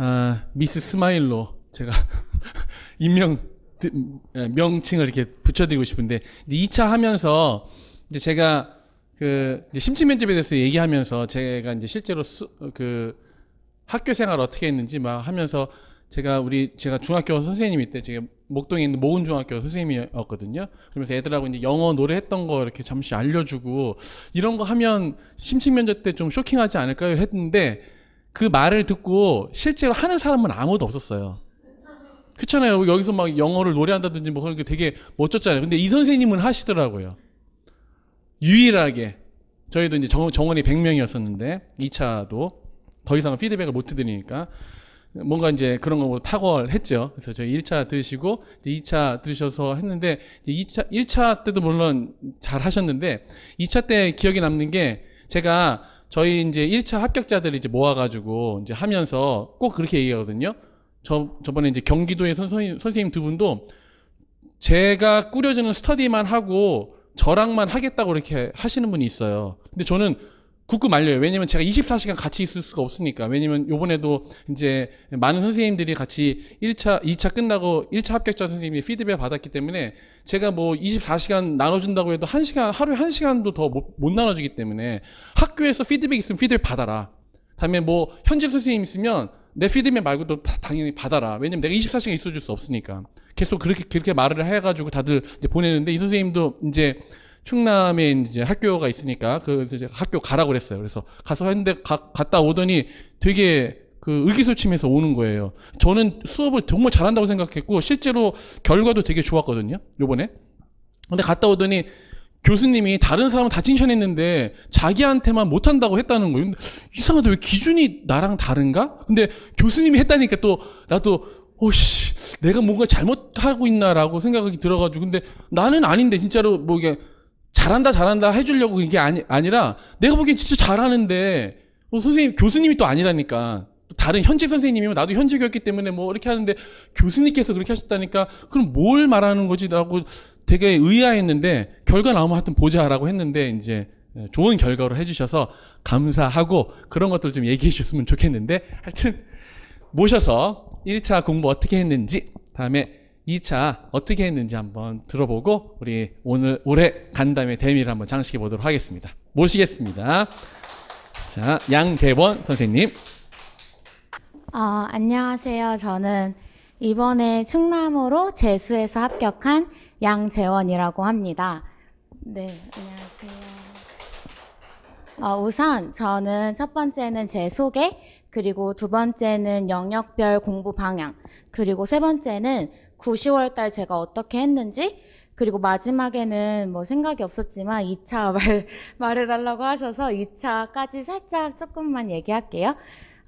아, 미스 스마일로 제가 인명 예, 명칭을 이렇게 붙여드리고 싶은데 이제 2차 하면서 이제 제가 그 심층 면접에 대해서 얘기하면서 제가 이제 실제로 수, 그 학교 생활 어떻게 했는지 막 하면서 제가 우리 제가 중학교 선생님이 때 제가 목동에 있는 모은 중학교 선생님이었거든요. 그러면서 애들하고 이제 영어 노래했던 거 이렇게 잠시 알려주고 이런 거 하면 심층 면접 때 좀 쇼킹하지 않을까요? 했는데 그 말을 듣고 실제로 하는 사람은 아무도 없었어요. 그렇잖아요. 여기서 막 영어를 노래한다든지 뭐 그런 게 되게 멋졌잖아요. 근데 이 선생님은 하시더라고요. 유일하게 저희도 이제 정, 정원이 100명이었었는데 2차도 더 이상 피드백을 못 드리니까 뭔가 이제 그런 걸 탁월했죠. 그래서 저희 1차 들시고 이제 2차 들셔서 했는데 이제 2차 1차 때도 물론 잘 하셨는데 2차 때 기억에 남는 게 제가 저희 이제 1차 합격자들 이제 모아가지고 이제 하면서 꼭 그렇게 얘기하거든요. 저, 저번에 이제 경기도의 선생님, 선생님 두 분도 제가 꾸려주는 스터디만 하고 저랑만 하겠다고 이렇게 하시는 분이 있어요. 근데 저는 굳굳 말려요. 왜냐면 제가 24시간 같이 있을 수가 없으니까. 왜냐면 요번에도 이제 많은 선생님들이 같이 1차, 2차 끝나고 1차 합격자 선생님이 피드백을 받았기 때문에 제가 뭐 24시간 나눠준다고 해도 1시간, 하루에 1시간도 더 못 나눠주기 때문에 학교에서 피드백 있으면 피드백 받아라. 다음에 뭐 현재 선생님 있으면 내 피드백 말고도 당연히 받아라. 왜냐면 내가 24시간 있어줄 수 없으니까. 계속 그렇게, 그렇게 말을 해가지고 다들 이제 보내는데 이 선생님도 이제 충남에 이제 학교가 있으니까 그 이제 학교 가라고 그랬어요. 그래서 가서 했는데 가, 갔다 오더니 되게 그 의기소침해서 오는 거예요. 저는 수업을 정말 잘한다고 생각했고 실제로 결과도 되게 좋았거든요. 요번에. 근데 갔다 오더니 교수님이 다른 사람은 다 칭찬했는데 자기한테만 못한다고 했다는 거예요. 이상하다. 왜 기준이 나랑 다른가? 근데 교수님이 했다니까 또 나도 오씨 내가 뭔가 잘못하고 있나라고 생각이 들어가지고 근데 나는 아닌데 진짜로 뭐 이게 잘한다 잘한다 해주려고 이게 아니, 아니라 내가 보기엔 진짜 잘하는데 뭐 선생님 교수님이 또 아니라니까 다른 현직 선생님이면 나도 현직이었기 때문에 뭐 이렇게 하는데 교수님께서 그렇게 하셨다니까 그럼 뭘 말하는 거지라고 되게 의아했는데 결과 나오면 하여튼 보자라고 했는데 이제 예, 좋은 결과로 해주셔서 감사하고 그런 것들 좀 얘기해 주셨으면 좋겠는데 하여튼 모셔서 1차 공부 어떻게 했는지 다음에 2차 어떻게 했는지 한번 들어보고 우리 오늘 올해 간담회 대미를 한번 장식해 보도록 하겠습니다. 모시겠습니다. 자, 양재원 선생님. 어, 안녕하세요. 저는 이번에 충남으로 재수해서 합격한 양재원이라고 합니다. 네, 안녕하세요. 어, 우선 저는 첫 번째는 제 소개, 그리고 두 번째는 영역별 공부 방향, 그리고 세 번째는 9, 10월 달 제가 어떻게 했는지 그리고 마지막에는 뭐 생각이 없었지만 2차 말, 말해달라고 하셔서 2차까지 살짝 조금만 얘기할게요.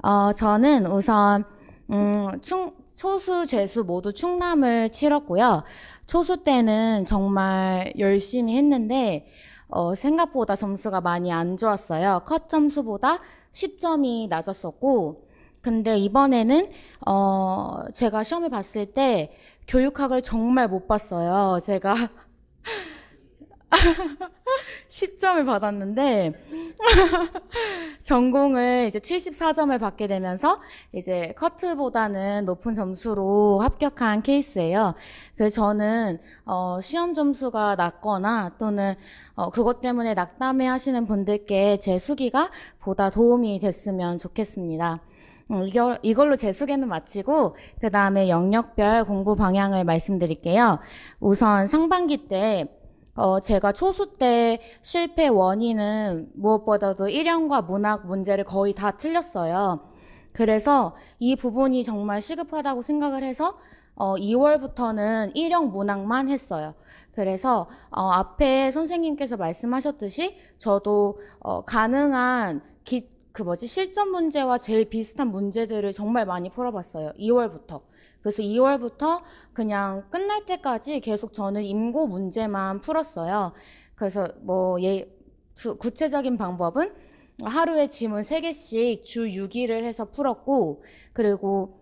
어, 저는 우선, 음, 충, 초수, 재수 모두 충남을 치렀고요. 초수 때는 정말 열심히 했는데, 어, 생각보다 점수가 많이 안 좋았어요. 컷 점수보다 10점이 낮았었고, 근데 이번에는, 어, 제가 시험을 봤을 때, 교육학을 정말 못 봤어요. 제가 10점을 받았는데 전공을 이제 74점을 받게 되면서 이제 커트보다는 높은 점수로 합격한 케이스예요. 그래서 저는 어, 시험 점수가 낮거나 또는 어, 그것 때문에 낙담해 하시는 분들께 제 수기가 보다 도움이 됐으면 좋겠습니다. 어, 이걸, 이걸로 제 소개는 마치고 그 다음에 영역별 공부 방향을 말씀드릴게요. 우선 상반기 때 어, 제가 초수 때 실패 원인은 무엇보다도 일형과 문학 문제를 거의 다 틀렸어요. 그래서 이 부분이 정말 시급하다고 생각을 해서 어, 2월부터는 일형 문학만 했어요. 그래서 어, 앞에 선생님께서 말씀하셨듯이 저도 어, 가능한 기, 그 뭐지 실전 문제와 제일 비슷한 문제들을 정말 많이 풀어봤어요. 2월부터. 그래서 2월부터 그냥 끝날 때까지 계속 저는 임고 문제만 풀었어요. 그래서 뭐 예, 구체적인 방법은 하루에 지문 3개씩 주 6일을 해서 풀었고 그리고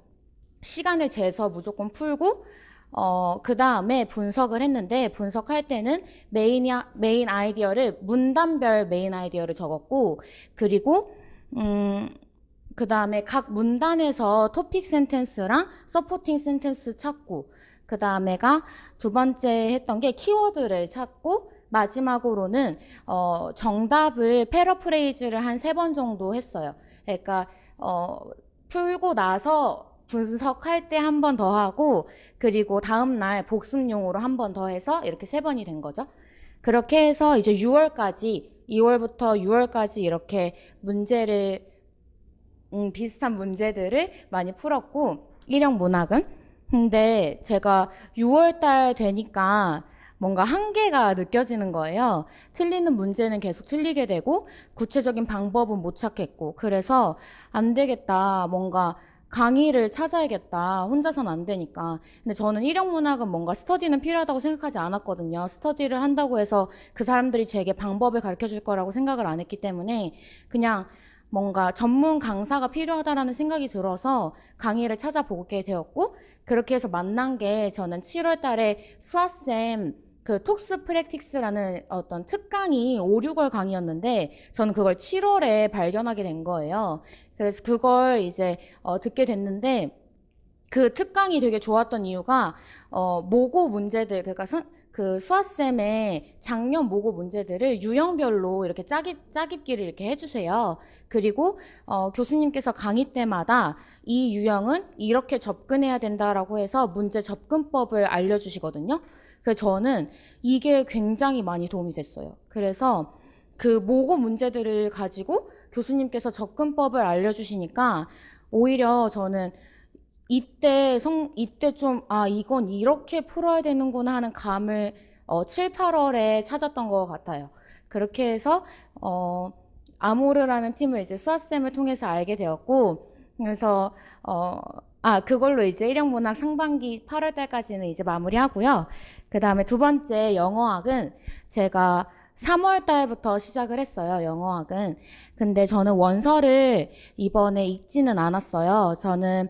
시간을 재서 무조건 풀고 어, 그 다음에 분석을 했는데 분석할 때는 메인, 메인 아이디어를 문단별 메인 아이디어를 적었고 그리고 음, 그 다음에 각 문단에서 토픽 센텐스랑 서포팅 센텐스 찾고 그 다음에가 두 번째 했던 게 키워드를 찾고 마지막으로는 어, 정답을 패러프레이즈를 한 세 번 정도 했어요. 그러니까 어, 풀고 나서 분석할 때 한 번 더 하고 그리고 다음 날 복습용으로 한 번 더 해서 이렇게 세 번이 된 거죠. 그렇게 해서 이제 6월까지 2월부터 6월까지 이렇게 문제를 음, 비슷한 문제들을 많이 풀었고 일형 문학은 근데 제가 6월달 되니까 뭔가 한계가 느껴지는 거예요. 틀리는 문제는 계속 틀리게 되고 구체적인 방법은 못 찾겠고 그래서 안 되겠다 뭔가 강의를 찾아야겠다. 혼자선 안 되니까. 근데 저는 일형 문학은 뭔가 스터디는 필요하다고 생각하지 않았거든요. 스터디를 한다고 해서 그 사람들이 제게 방법을 가르쳐 줄 거라고 생각을 안 했기 때문에 그냥 뭔가 전문 강사가 필요하다라는 생각이 들어서 강의를 찾아보게 되었고 그렇게 해서 만난 게 저는 7월 달에 수아쌤 그 톡스 프랙틱스라는 어떤 특강이 5, 6월 강의였는데 저는 그걸 7월에 발견하게 된 거예요. 그래서 그걸 이제 어, 듣게 됐는데 그 특강이 되게 좋았던 이유가 어, 모고 문제들 그러니까 선, 그 수아쌤의 작년 모고 문제들을 유형별로 이렇게 짜깁, 짜깁기를 이렇게 해주세요. 그리고 어, 교수님께서 강의 때마다 이 유형은 이렇게 접근해야 된다라고 해서 문제 접근법을 알려주시거든요. 그래서 저는 이게 굉장히 많이 도움이 됐어요. 그래서 그 모고 문제들을 가지고 교수님께서 접근법을 알려주시니까 오히려 저는 이때 성 이때 좀 아 이건 이렇게 풀어야 되는구나 하는 감을 어, 7, 8월에 찾았던 것 같아요. 그렇게 해서 어, 아모르라는 팀을 이제 수아쌤을 통해서 알게 되었고 그래서 어, 아 그걸로 이제 일형 문학 상반기 8월 달까지는 이제 마무리하고요. 그 다음에 두 번째 영어학은 제가 3월 달부터 시작을 했어요, 영어학은. 근데 저는 원서를 이번에 읽지는 않았어요. 저는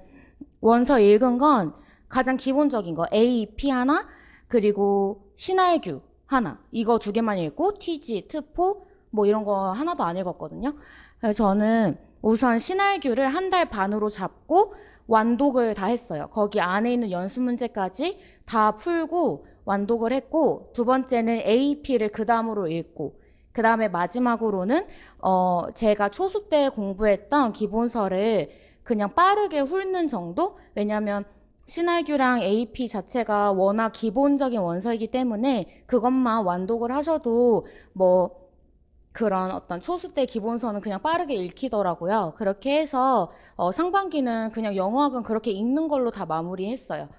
원서 읽은 건 가장 기본적인 거, AEP 하나, 그리고 신화의 규 하나. 이거 두 개만 읽고, TG, 트포, 뭐 이런 거 하나도 안 읽었거든요. 그래서 저는 우선 신화의 규를 한 달 반으로 잡고, 완독을 다 했어요. 거기 안에 있는 연습 문제까지 다 풀고, 완독을 했고 두 번째는 AP를 그 다음으로 읽고 그 다음에 마지막으로는 어 제가 초수 때 공부했던 기본서를 그냥 빠르게 훑는 정도? 왜냐하면 신활규랑 AP 자체가 워낙 기본적인 원서이기 때문에 그것만 완독을 하셔도 뭐 그런 어떤 초수 때 기본서는 그냥 빠르게 읽히더라고요. 그렇게 해서 어 상반기는 그냥 영어학은 그렇게 읽는 걸로 다 마무리했어요.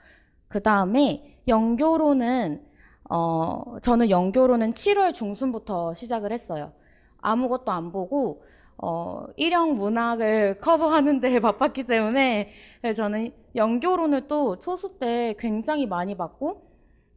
그 다음에 연교로는 어, 저는 연교로는 7월 중순부터 시작을 했어요. 아무것도 안 보고 어, 일형 문학을 커버하는 데 바빴기 때문에 저는 연교론을 또 초수 때 굉장히 많이 봤고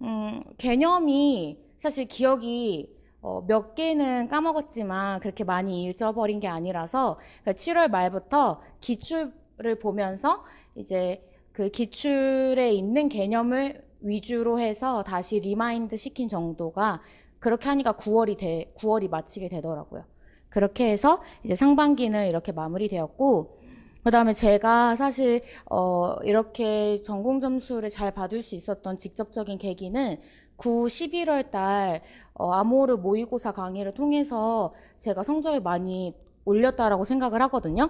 음, 개념이 사실 기억이 어, 몇 개는 까먹었지만 그렇게 많이 잊어버린 게 아니라서 7월 그 말부터 기출을 보면서 이제 그 기출에 있는 개념을 위주로 해서 다시 리마인드 시킨 정도가 그렇게 하니까 9월이 돼 9월이 마치게 되더라고요. 그렇게 해서 이제 상반기는 이렇게 마무리되었고 그다음에 제가 사실 어 이렇게 전공 점수를 잘 받을 수 있었던 직접적인 계기는 9, 11월 달 어, 암호를 모의고사 강의를 통해서 제가 성적을 많이 올렸다라고 생각을 하거든요.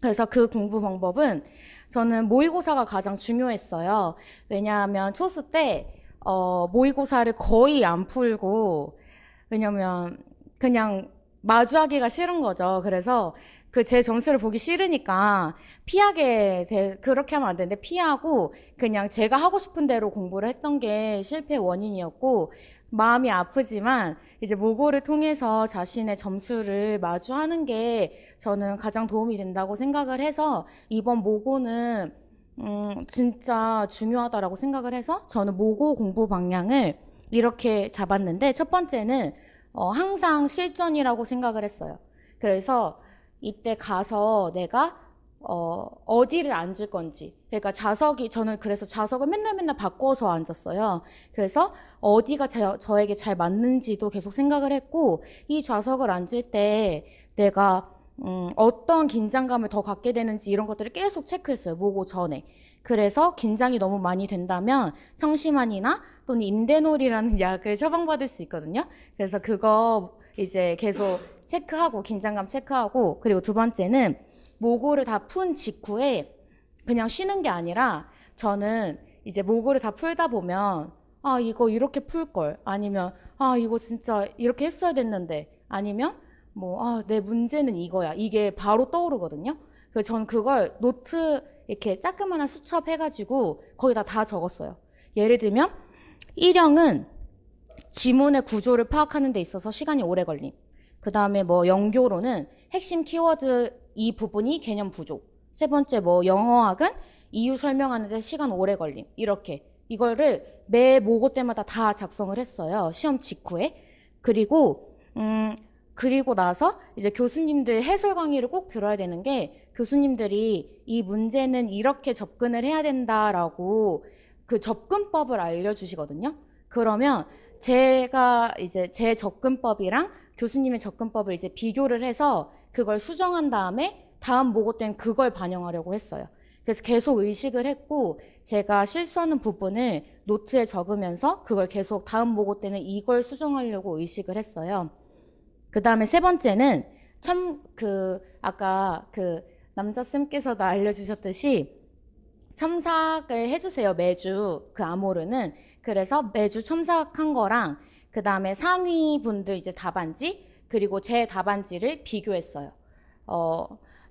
그래서 그 공부 방법은 저는 모의고사가 가장 중요했어요. 왜냐하면 초수 때 어, 모의고사를 거의 안 풀고 왜냐면 그냥 마주하기가 싫은 거죠. 그래서 그 제 점수를 보기 싫으니까 피하게 돼, 그렇게 하면 안 되는데 피하고 그냥 제가 하고 싶은 대로 공부를 했던 게 실패 원인이었고 마음이 아프지만 이제 모고를 통해서 자신의 점수를 마주하는 게 저는 가장 도움이 된다고 생각을 해서 이번 모고는 음, 진짜 중요하다라고 생각을 해서 저는 모고 공부 방향을 이렇게 잡았는데 첫 번째는 어, 항상 실전이라고 생각을 했어요. 그래서 이때 가서 내가 어, 어디를 앉을 건지. 그러니까 좌석이, 저는 그래서 좌석을 맨날 맨날 바꿔서 앉았어요. 그래서 어디가 저, 저에게 잘 맞는지도 계속 생각을 했고, 이 좌석을 앉을 때 내가, 음, 어떤 긴장감을 더 갖게 되는지 이런 것들을 계속 체크했어요. 보고 전에. 그래서 긴장이 너무 많이 된다면 청심환이나 또는 인데놀이라는 약을 처방받을 수 있거든요. 그래서 그거 이제 계속 체크하고, 긴장감 체크하고, 그리고 두 번째는 모고를 다 푼 직후에 그냥 쉬는 게 아니라 저는 이제 모고를 다 풀다 보면 아 이거 이렇게 풀걸 아니면 아 이거 진짜 이렇게 했어야 됐는데 아니면 뭐 아 내 문제는 이거야 이게 바로 떠오르거든요. 그래서 전 그걸 노트 이렇게 자그마한 수첩 해가지고 거기다 다 적었어요. 예를 들면 일형은 지문의 구조를 파악하는 데 있어서 시간이 오래 걸림. 그 다음에 뭐 연교로는 핵심 키워드 이 부분이 개념 부족. 세 번째 뭐 영어학은 이유 설명하는데 시간 오래 걸림. 이렇게 이거를 매 모고 때마다 다 작성을 했어요. 시험 직후에. 그리고 음 그리고 나서 이제 교수님들 해설 강의를 꼭 들어야 되는 게 교수님들이 이 문제는 이렇게 접근을 해야 된다라고 그 접근법을 알려주시거든요. 그러면 제가 이제 제 접근법이랑 교수님의 접근법을 이제 비교를 해서 그걸 수정한 다음에 다음 보고 때는 그걸 반영하려고 했어요. 그래서 계속 의식을 했고 제가 실수하는 부분을 노트에 적으면서 그걸 계속 다음 보고 때는 이걸 수정하려고 의식을 했어요. 그 다음에 세 번째는 참 그 아까 그 남자 쌤께서 나 알려주셨듯이 첨삭을 해주세요 매주 그 아모르는 그래서 매주 첨삭한 거랑 그 다음에 상위 분들 이제 답안지 그리고 제 답안지를 비교했어요. 어,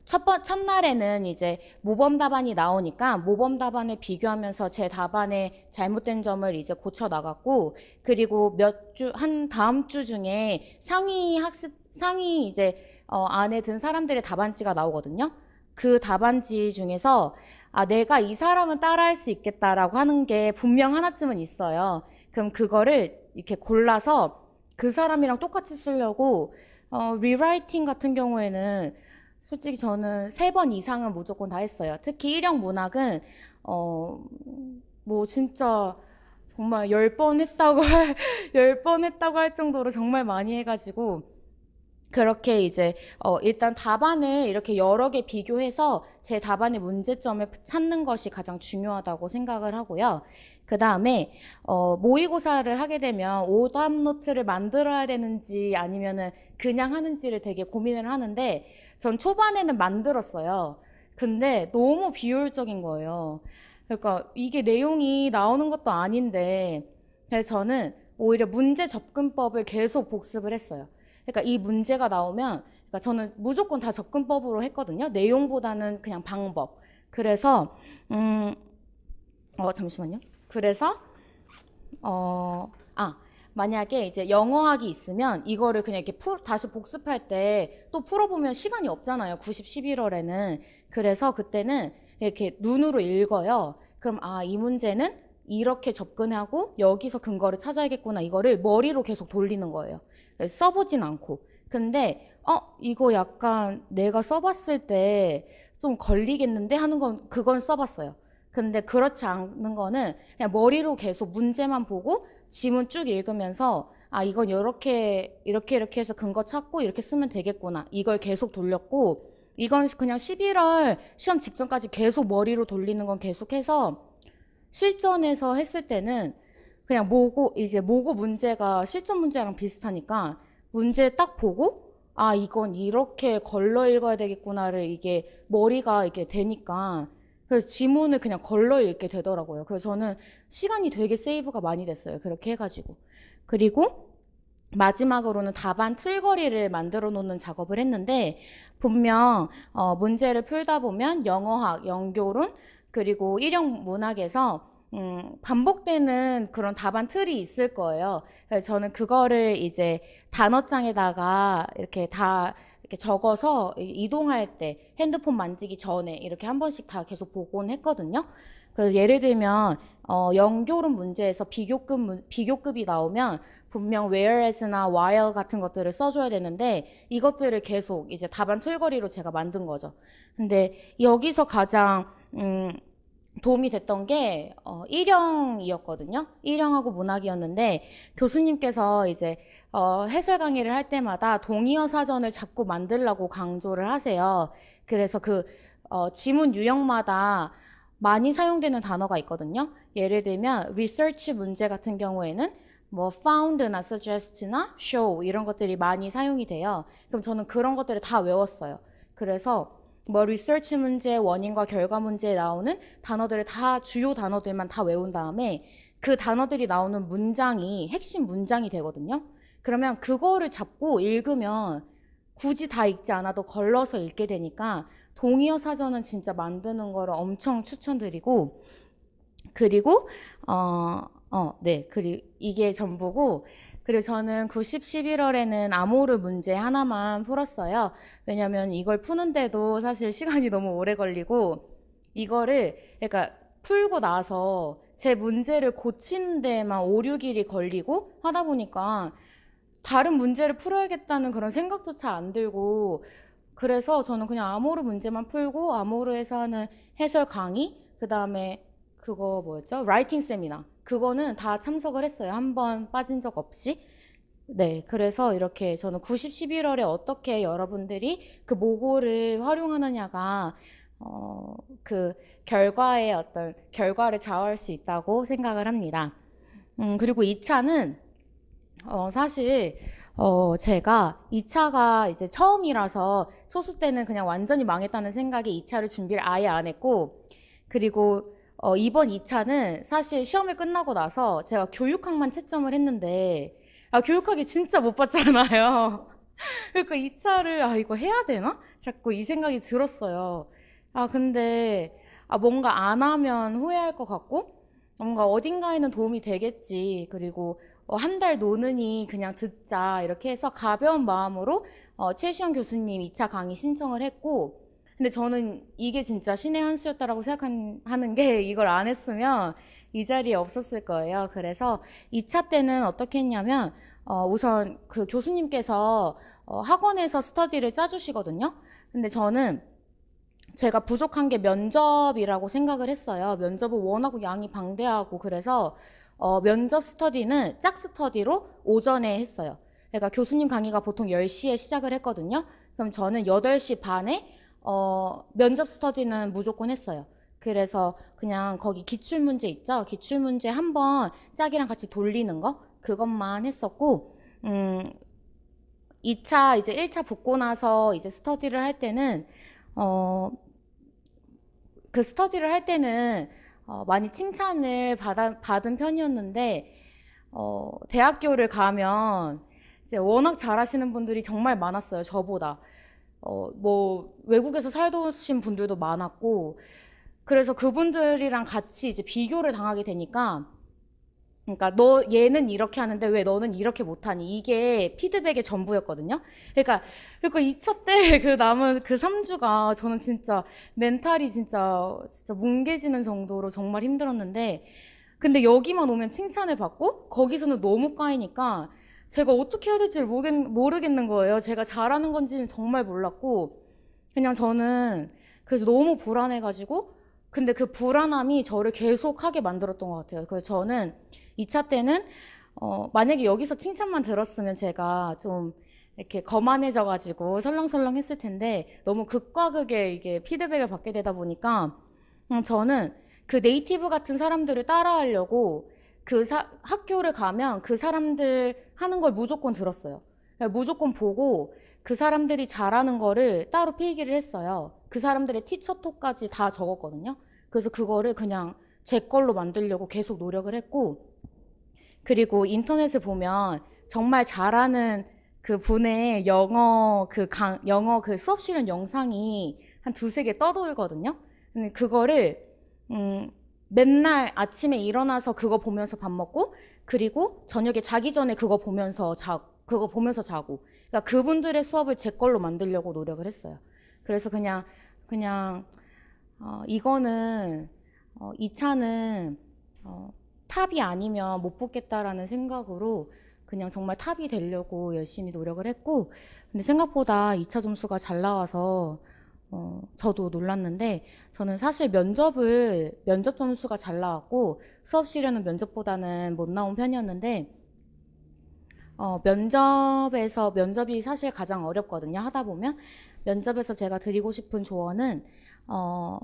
첫 번, 첫날에는 이제 모범 답안이 나오니까 모범 답안을 비교하면서 제답안에 잘못된 점을 이제 고쳐 나갔고, 그리고 몇 주, 한 다음 주 중에 상위 학습, 상위 이제, 어, 안에 든 사람들의 답안지가 나오거든요. 그 답안지 중에서 아, 내가 이 사람은 따라할 수 있겠다라고 하는 게 분명 하나쯤은 있어요. 그럼 그거를 이렇게 골라서 그 사람이랑 똑같이 쓰려고 어, 리라이팅 같은 경우에는 솔직히 저는 세 번 이상은 무조건 다 했어요. 특히 일형 문학은 어, 뭐 진짜 정말 열 번 했다고 할, 열번 했다고 할 정도로 정말 많이 해가지고 그렇게 이제 어, 일단 답안을 이렇게 여러 개 비교해서 제 답안의 문제점을 찾는 것이 가장 중요하다고 생각을 하고요. 그 다음에 어, 모의고사를 하게 되면 오답 노트를 만들어야 되는지 아니면은 그냥 하는지를 되게 고민을 하는데 전 초반에는 만들었어요. 근데 너무 비효율적인 거예요. 그러니까 이게 내용이 나오는 것도 아닌데 그래서 저는 오히려 문제 접근법을 계속 복습을 했어요. 그러니까 이 문제가 나오면 그러니까 저는 무조건 다 접근법으로 했거든요. 내용보다는 그냥 방법. 그래서 음, 어 잠시만요. 그래서 어, 아, 만약에 이제 영어학이 있으면 이거를 그냥 이렇게 풀, 다시 복습할 때 또 풀어보면 시간이 없잖아요. 90, 11월에는. 그래서 그때는 이렇게 눈으로 읽어요. 그럼 아, 이 문제는 이렇게 접근하고 여기서 근거를 찾아야겠구나. 이거를 머리로 계속 돌리는 거예요. 써보진 않고. 근데 어, 이거 약간 내가 써봤을 때 좀 걸리겠는데 하는 건 그건 써봤어요. 근데 그렇지 않는 거는 그냥 머리로 계속 문제만 보고 지문 쭉 읽으면서 아 이건 이렇게 이렇게 이렇게 해서 근거 찾고 이렇게 쓰면 되겠구나 이걸 계속 돌렸고 이건 그냥 11월 시험 직전까지 계속 머리로 돌리는 건 계속해서 실전에서 했을 때는 그냥 모고 이제 모고 문제가 실전 문제랑 비슷하니까 문제 딱 보고 아 이건 이렇게 걸러 읽어야 되겠구나를 이게 머리가 이게 되니까 그래서 지문을 그냥 걸러 읽게 되더라고요. 그래서 저는 시간이 되게 세이브가 많이 됐어요. 그렇게 해가지고. 그리고 마지막으로는 답안 틀거리를 만들어 놓는 작업을 했는데 분명 어, 문제를 풀다 보면 영어학, 영교론 그리고 일형 문학에서 음, 반복되는 그런 답안 틀이 있을 거예요. 그래서 저는 그거를 이제 단어장에다가 이렇게 다 이렇게 적어서 이동할 때 핸드폰 만지기 전에 이렇게 한 번씩 다 계속 보곤 했거든요. 그래서 예를 들면 어, 연교론 문제에서 비교급 비교급이 나오면 분명 whereas나 while 같은 것들을 써줘야 되는데 이것들을 계속 이제 답안 틀거리로 제가 만든 거죠. 근데 여기서 가장 음, 도움이 됐던 게 어, 일형이었거든요. 일형하고 문학이었는데 교수님께서 이제 어, 해설 강의를 할 때마다 동의어 사전을 자꾸 만들라고 강조를 하세요. 그래서 그 어, 지문 유형마다 많이 사용되는 단어가 있거든요. 예를 들면 리서치 문제 같은 경우에는 뭐 found나 suggest나 show 이런 것들이 많이 사용이 돼요. 그럼 저는 그런 것들을 다 외웠어요. 그래서 뭐 리서치 문제, 원인과 결과 문제에 나오는 단어들을 다 주요 단어들만 다 외운 다음에 그 단어들이 나오는 문장이 핵심 문장이 되거든요. 그러면 그거를 잡고 읽으면 굳이 다 읽지 않아도 걸러서 읽게 되니까 동의어 사전은 진짜 만드는 거를 엄청 추천드리고 그리고 어, 어, 네, 그리 이게 전부고 그리고 저는 90, 11월에는 암호를 문제 하나만 풀었어요. 왜냐면 이걸 푸는데도 사실 시간이 너무 오래 걸리고 이거를 그러니까 풀고 나서 제 문제를 고치는 데만 5, 6일이 걸리고 하다 보니까 다른 문제를 풀어야겠다는 그런 생각조차 안 들고 그래서 저는 그냥 암호를 문제만 풀고 암호를 해서 하는 해설 강의 그 다음에 그거 뭐였죠? 라이팅 세미나. 그거는 다 참석을 했어요. 한 번 빠진 적 없이. 네, 그래서 이렇게 저는 90, 11월에 어떻게 여러분들이 그 모고를 활용하느냐가 어, 그 결과의 어떤 결과를 좌우할 수 있다고 생각을 합니다. 음, 그리고 2차는 어, 사실 어, 제가 2차가 이제 처음이라서 초수 때는 그냥 완전히 망했다는 생각에 2차를 준비를 아예 안 했고 그리고 어, 이번 2차는 사실 시험을 끝나고 나서 제가 교육학만 채점을 했는데 아, 교육학이 진짜 못 봤잖아요. 그러니까 2차를 아 이거 해야 되나? 자꾸 이 생각이 들었어요. 아 근데 아, 뭔가 안 하면 후회할 것 같고 뭔가 어딘가에는 도움이 되겠지. 그리고 어, 한달 노느니 그냥 듣자 이렇게 해서 가벼운 마음으로 어, 최시영 교수님 2차 강의 신청을 했고 근데 저는 이게 진짜 신의 한 수였다라고 생각하는 게 이걸 안 했으면 이 자리에 없었을 거예요. 그래서 2차 때는 어떻게 했냐면 어, 우선 그 교수님께서 어, 학원에서 스터디를 짜주시거든요. 근데 저는 제가 부족한 게 면접이라고 생각을 했어요. 면접은 원하고 양이 방대하고 그래서 어, 면접 스터디는 짝 스터디로 오전에 했어요. 그러니까 교수님 강의가 보통 10시에 시작을 했거든요. 그럼 저는 8시 반에 어, 면접 스터디는 무조건 했어요. 그래서 그냥 거기 기출 문제 있죠? 기출 문제 한번 짝이랑 같이 돌리는 거 그것만 했었고 음 2차 이제 1차 붙고 나서 이제 스터디를 할 때는 어그 스터디를 할 때는 어 많이 칭찬을 받아, 받은 편이었는데 어 대학교를 가면 이제 워낙 잘하시는 분들이 정말 많았어요 저보다 어, 뭐 외국에서 살다 오신 분들도 많았고 그래서 그분들이랑 같이 이제 비교를 당하게 되니까 그러니까 너 얘는 이렇게 하는데 왜 너는 이렇게 못하니 이게 피드백의 전부였거든요. 그러니까 그러니까 2차 때 그 남은 그 3주가 저는 진짜 멘탈이 진짜 진짜 뭉개지는 정도로 정말 힘들었는데 근데 여기만 오면 칭찬을 받고 거기서는 너무 까이니까 제가 어떻게 해야 될지 모르겠, 모르겠는 거예요. 제가 잘하는 건지는 정말 몰랐고 그냥 저는 그래서 너무 불안해가지고 근데 그 불안함이 저를 계속하게 만들었던 것 같아요. 그래서 저는 2차 때는 어, 만약에 여기서 칭찬만 들었으면 제가 좀 이렇게 거만해져가지고 설렁설렁 했을 텐데 너무 극과 극의 이게 피드백을 받게 되다 보니까 음, 저는 그 네이티브 같은 사람들을 따라하려고 그 사, 학교를 가면 그 사람들 하는 걸 무조건 들었어요. 그러니까 무조건 보고 그 사람들이 잘하는 거를 따로 필기를 했어요. 그 사람들의 티처톡까지 다 적었거든요. 그래서 그거를 그냥 제 걸로 만들려고 계속 노력을 했고 그리고 인터넷에 보면 정말 잘하는 그 분의 영어 그 강, 영어 그 수업 실은 영상이 한 두세 개 떠돌거든요. 근데 그거를 음, 맨날 아침에 일어나서 그거 보면서 밥 먹고 그리고 저녁에 자기 전에 그거 보면서 자 그거 보면서 자고 그러니까 그분들의 수업을 제 걸로 만들려고 노력을 했어요. 그래서 그냥 그냥 어, 이거는 어, 이 차는 어, 탑이 아니면 못 붙겠다라는 생각으로 그냥 정말 탑이 되려고 열심히 노력을 했고 근데 생각보다 이차 점수가 잘 나와서 어, 저도 놀랐는데 저는 사실 면접을 면접 점수가 잘 나왔고 수업시련은 면접보다는 못 나온 편이었는데 어, 면접에서 면접이 사실 가장 어렵거든요. 하다 보면 면접에서 제가 드리고 싶은 조언은 어,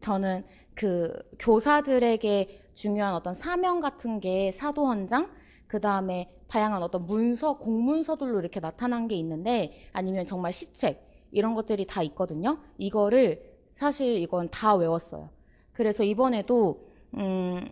저는 그 교사들에게 중요한 어떤 사명 같은 게 사도헌장 그 다음에 다양한 어떤 문서, 공문서들로 이렇게 나타난 게 있는데 아니면 정말 시책 이런 것들이 다 있거든요. 이거를 사실 이건 다 외웠어요. 그래서 이번에도 음,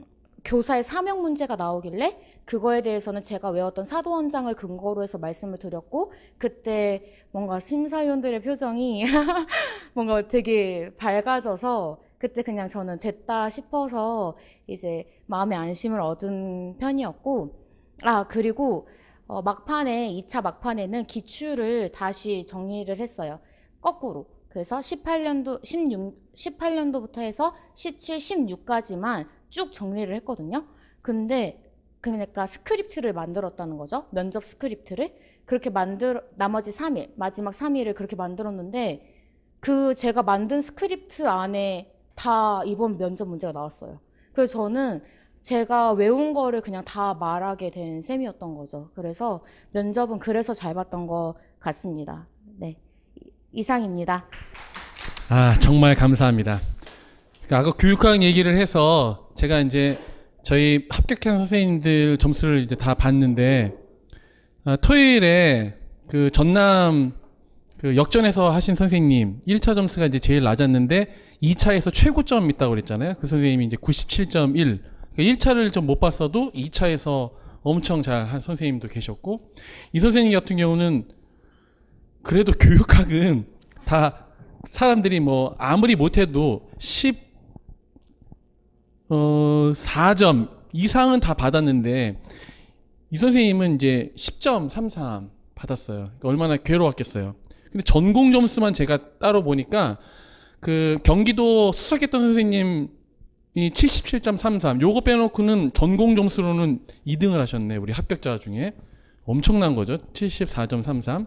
교사의 사명 문제가 나오길래 그거에 대해서는 제가 외웠던 사도원장을 근거로 해서 말씀을 드렸고 그때 뭔가 심사위원들의 표정이 뭔가 되게 밝아져서 그때 그냥 저는 됐다 싶어서 이제 마음의 안심을 얻은 편이었고 아 그리고 어, 막판에 2차 막판에는 기출을 다시 정리를 했어요. 거꾸로. 그래서 18년도 16 18년도부터 해서 17, 16까지만 쭉 정리를 했거든요. 근데 그러니까 스크립트를 만들었다는 거죠. 면접 스크립트를 그렇게 만들 나머지 3일, 마지막 3일을 그렇게 만들었는데 그 제가 만든 스크립트 안에 다 이번 면접 문제가 나왔어요. 그래서 저는 제가 외운 거를 그냥 다 말하게 된 셈이었던 거죠. 그래서 면접은 그래서 잘 봤던 것 같습니다. 네. 이상입니다. 아, 정말 감사합니다. 그러니까 아까 교육학 얘기를 해서 제가 이제 저희 합격한 선생님들 점수를 이제 다 봤는데 아, 토요일에 그 전남 그 역전에서 하신 선생님 1차 점수가 이제 제일 낮았는데 2차에서 최고점 있다고 그랬잖아요. 그 선생님이 이제 97.1 1차를 그 좀못 봤어도 2차에서 엄청 잘 한 선생님도 계셨고 이 선생님 같은 경우는 그래도 교육학은 다 사람들이 뭐 아무리 못해도 10 어, 4점 이상은 다 받았는데 이 선생님은 이제 10.33 받았어요. 그러니까 얼마나 괴로웠겠어요. 근데 전공 점수만 제가 따로 보니까 그 경기도 수석했던 선생님 이 77.33, 요거 빼놓고는 전공 점수로는 2등을 하셨네, 우리 합격자 중에. 엄청난 거죠. 74.33.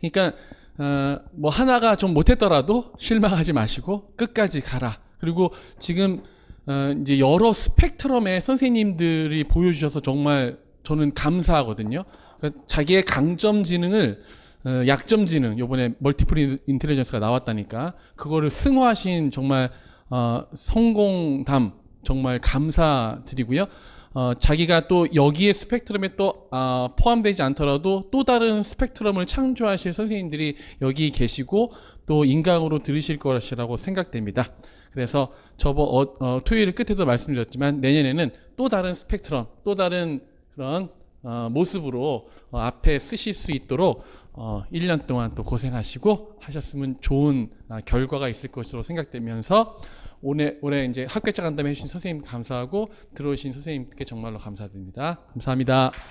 그러니까, 어, 뭐 하나가 좀 못했더라도 실망하지 마시고 끝까지 가라. 그리고 지금, 어, 이제 여러 스펙트럼의 선생님들이 보여주셔서 정말 저는 감사하거든요. 그러니까 자기의 강점 지능을 어, 약점 지능, 요번에 멀티플 인텔리전스가 나왔다니까, 그거를 승화하신 정말 어, 성공담 정말 감사드리고요. 어, 자기가 또 여기에 스펙트럼에 또 아, 포함되지 않더라도 또 다른 스펙트럼을 창조하실 선생님들이 여기 계시고 또 인강으로 들으실 것이라고 생각됩니다. 그래서 저번 어, 어, 토요일 끝에도 말씀드렸지만 내년에는 또 다른 스펙트럼, 또 다른 그런 어, 모습으로 어, 앞에 쓰실 수 있도록 어, 1년 동안 또 고생하시고 하셨으면 좋은 아, 결과가 있을 것으로 생각되면서 올해, 올해 이제 합격자 간담회 해주신 선생님 감사하고 들어오신 선생님께 정말로 감사드립니다. 감사합니다.